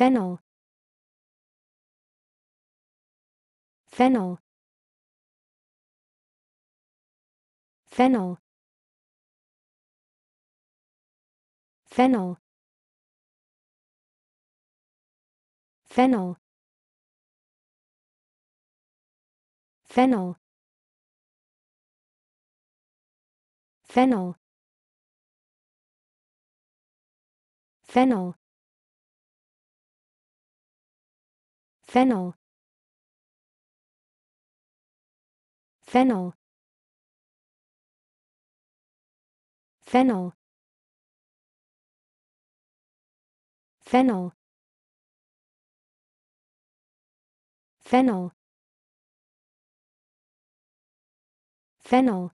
Fennel Fennel Fennel Fennel Fennel Fennel Fennel Fennel Fennel Fennel Fennel Fennel Fennel Fennel